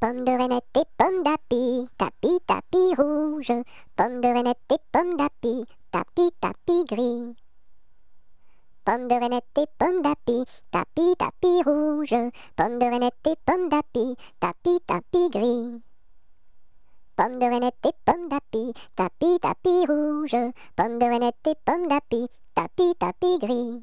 pommes de renette et pomme d'api, tapis, tapis rouge, pomme de renette et pomme d'api, tapis, tapis gris. Pomme de renette et pommes d'api, tapis, tapis rouge, pomme de renette et pomme d'api, tapis, tapis gris. Pomme de renette et pommes d'api, tapis, tapis rouge, pomme de renette et pomme d'api, tapis, tapis gris.